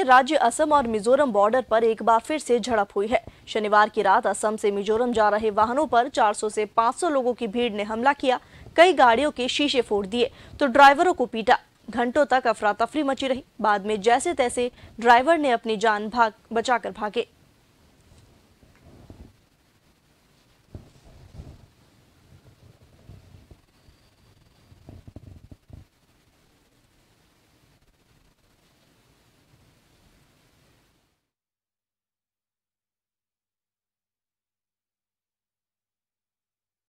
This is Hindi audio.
के राज्य असम और मिजोरम बॉर्डर पर एक बार फिर से झड़प हुई है शनिवार की रात असम से मिजोरम जा रहे वाहनों पर 400 से 500 लोगों की भीड़ ने हमला किया कई गाड़ियों के शीशे फोड़ दिए तो ड्राइवरों को पीटा घंटों तक अफरा तफरी मची रही बाद में जैसे तैसे ड्राइवर ने अपनी जान भाग बचाकर भागे